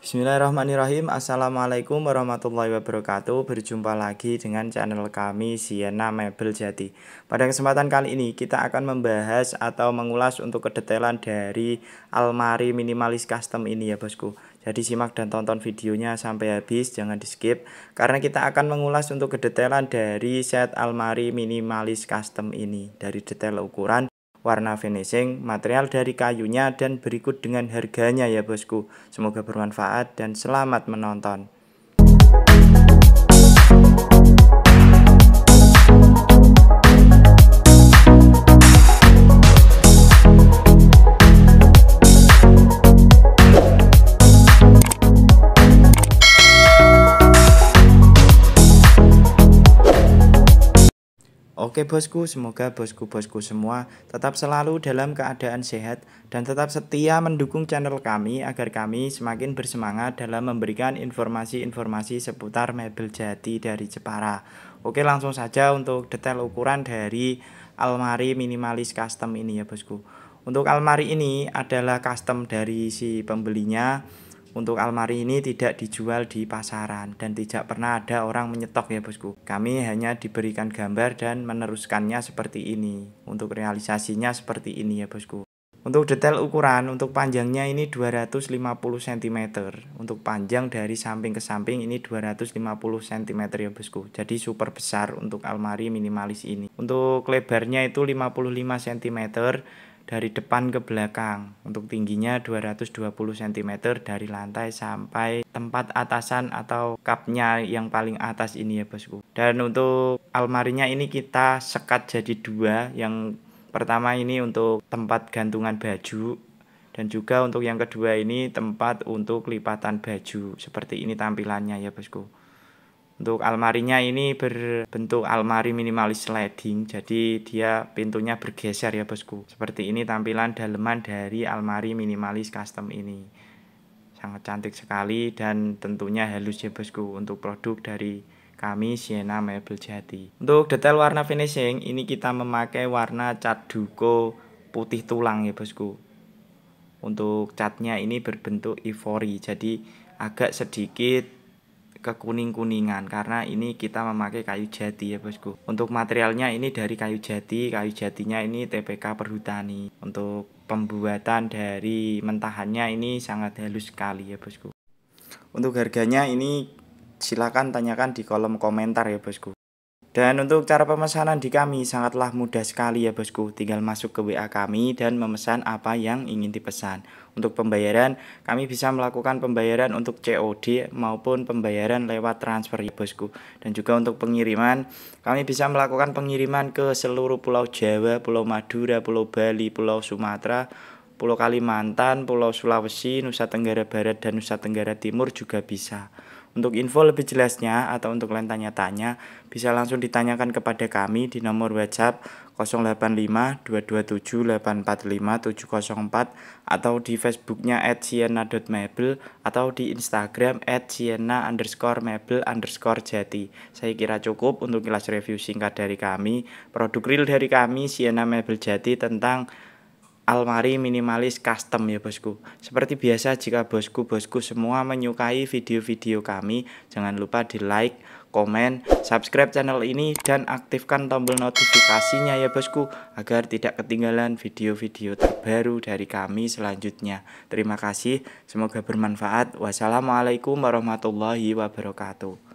Bismillahirrahmanirrahim Assalamualaikum warahmatullahi wabarakatuh Berjumpa lagi dengan channel kami Siena Mebel Jati Pada kesempatan kali ini kita akan membahas Atau mengulas untuk kedetailan dari Almari minimalis custom ini ya bosku Jadi simak dan tonton videonya sampai habis Jangan di skip Karena kita akan mengulas untuk kedetailan dari set almari minimalis custom ini Dari detail ukuran warna finishing, material dari kayunya, dan berikut dengan harganya ya bosku. Semoga bermanfaat dan selamat menonton. Oke bosku, semoga bosku-bosku semua tetap selalu dalam keadaan sehat dan tetap setia mendukung channel kami agar kami semakin bersemangat dalam memberikan informasi-informasi seputar mebel jati dari Jepara. Oke langsung saja untuk detail ukuran dari almari minimalis custom ini ya bosku. Untuk almari ini adalah custom dari si pembelinya untuk almari ini tidak dijual di pasaran dan tidak pernah ada orang menyetok ya bosku. Kami hanya diberikan gambar dan meneruskannya seperti ini. Untuk realisasinya seperti ini ya bosku. Untuk detail ukuran, untuk panjangnya ini 250 cm. Untuk panjang dari samping ke samping ini 250 cm ya bosku. Jadi super besar untuk almari minimalis ini. Untuk lebarnya itu 55 cm dari depan ke belakang. Untuk tingginya 220 cm dari lantai sampai tempat atasan atau kapnya yang paling atas ini ya bosku. Dan untuk almarinya ini kita sekat jadi dua yang Pertama ini untuk tempat gantungan baju dan juga untuk yang kedua ini tempat untuk lipatan baju. Seperti ini tampilannya ya bosku. Untuk almarinya ini berbentuk almari minimalis sliding, jadi dia pintunya bergeser ya bosku. Seperti ini tampilan daleman dari almari minimalis custom ini. Sangat cantik sekali dan tentunya halus ya bosku untuk produk dari kami Siena Mebel Jati. Untuk detail warna finishing ini kita memakai warna cat duko putih tulang ya bosku. Untuk catnya ini berbentuk ivory jadi agak sedikit kekuning-kuningan karena ini kita memakai kayu jati ya bosku. Untuk materialnya ini dari kayu jati, kayu jatinya ini TPK perhutani. Untuk pembuatan dari mentahannya ini sangat halus sekali ya bosku. Untuk harganya ini silahkan tanyakan di kolom komentar ya bosku. Dan untuk cara pemesanan di kami sangatlah mudah sekali ya bosku. Tinggal masuk ke WA kami dan memesan apa yang ingin dipesan. Untuk pembayaran, kami bisa melakukan pembayaran untuk COD maupun pembayaran lewat transfer ya bosku. Dan juga untuk pengiriman, kami bisa melakukan pengiriman ke seluruh Pulau Jawa, Pulau Madura, Pulau Bali, Pulau Sumatera, Pulau Kalimantan, Pulau Sulawesi, Nusa Tenggara Barat, dan Nusa Tenggara Timur juga bisa. Untuk info lebih jelasnya atau untuk lain tanya-tanya, bisa langsung ditanyakan kepada kami di nomor WhatsApp 085 227 704 atau di Facebooknya at sienna.mebel atau di Instagram at sienna underscore mebel underscore jati. Saya kira cukup untuk kelas review singkat dari kami, produk real dari kami Sienna Mebel Jati tentang almari minimalis custom ya bosku. Seperti biasa jika bosku-bosku semua menyukai video-video kami, jangan lupa di like, komen, subscribe channel ini dan aktifkan tombol notifikasinya ya bosku agar tidak ketinggalan video-video terbaru dari kami selanjutnya. Terima kasih, semoga bermanfaat. Wassalamualaikum warahmatullahi wabarakatuh.